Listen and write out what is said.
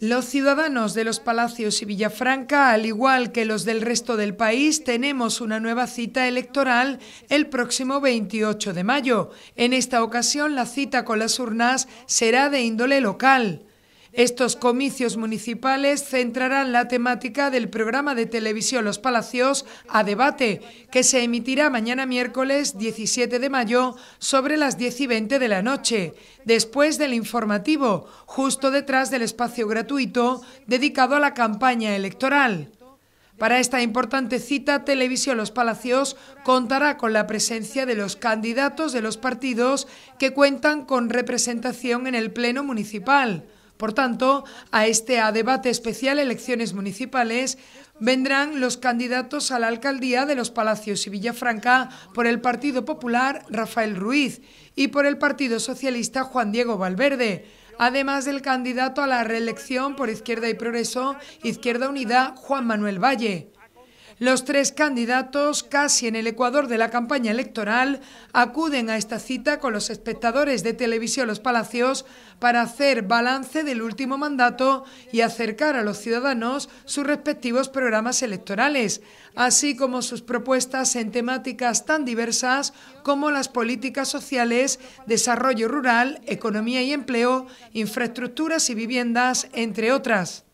Los ciudadanos de los palacios y Villafranca, al igual que los del resto del país, tenemos una nueva cita electoral el próximo 28 de mayo. En esta ocasión, la cita con las urnas será de índole local. Estos comicios municipales centrarán la temática del programa de televisión Los Palacios a debate, que se emitirá mañana miércoles 17 de mayo sobre las 10 y 20 de la noche, después del informativo, justo detrás del espacio gratuito dedicado a la campaña electoral. Para esta importante cita, Televisión Los Palacios contará con la presencia de los candidatos de los partidos que cuentan con representación en el Pleno Municipal. Por tanto, a este debate especial elecciones municipales vendrán los candidatos a la alcaldía de Los Palacios y Villafranca por el Partido Popular Rafael Ruiz y por el Partido Socialista Juan Diego Valverde, además del candidato a la reelección por Izquierda y Progreso, Izquierda Unida Juan Manuel Valle. Los tres candidatos, casi en el ecuador de la campaña electoral, acuden a esta cita con los espectadores de Televisión Los Palacios para hacer balance del último mandato y acercar a los ciudadanos sus respectivos programas electorales, así como sus propuestas en temáticas tan diversas como las políticas sociales, desarrollo rural, economía y empleo, infraestructuras y viviendas, entre otras.